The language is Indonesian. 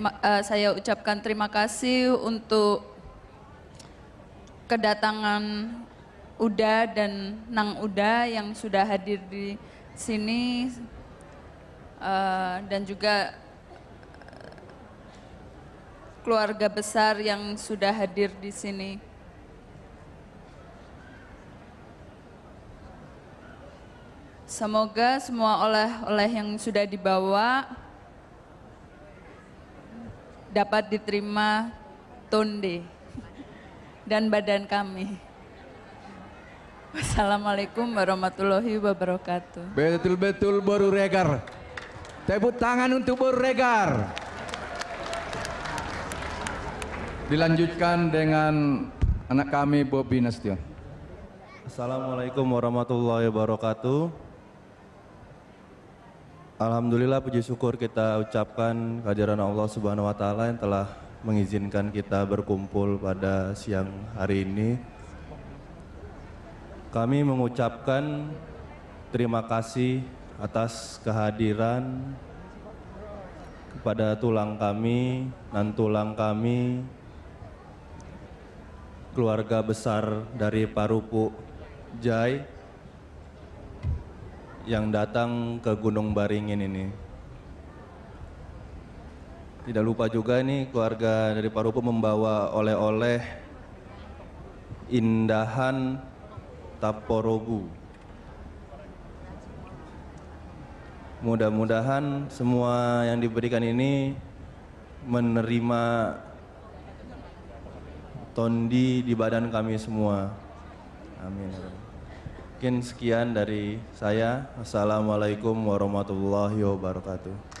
terima, uh, eh, saya ucapkan terima kasih untuk kedatangan Uda dan Nang Uda yang sudah hadir di sini uh, dan juga keluarga besar yang sudah hadir di sini. Semoga semua oleh-oleh yang sudah dibawa dapat diterima Tonde dan badan kami. Wassalamualaikum warahmatullahi wabarakatuh. Betul-betul baru regar. Tepuk tangan untuk baru regar. Dilanjutkan dengan anak kami Bobby Nasution. Assalamualaikum warahmatullahi wabarakatuh. Alhamdulillah puji syukur kita ucapkan kehadiran Allah Subhanahu wa taala yang telah mengizinkan kita berkumpul pada siang hari ini. Kami mengucapkan terima kasih atas kehadiran kepada tulang kami, nan tulang kami, keluarga besar dari Parupu Jai yang datang ke Gunung Baringin ini. Tidak lupa juga ini keluarga dari Parupu membawa oleh-oleh indahan Taporogu. Mudah-mudahan semua yang diberikan ini menerima tondi di badan kami semua. Amin. Mungkin sekian dari saya. Assalamualaikum warahmatullahi wabarakatuh.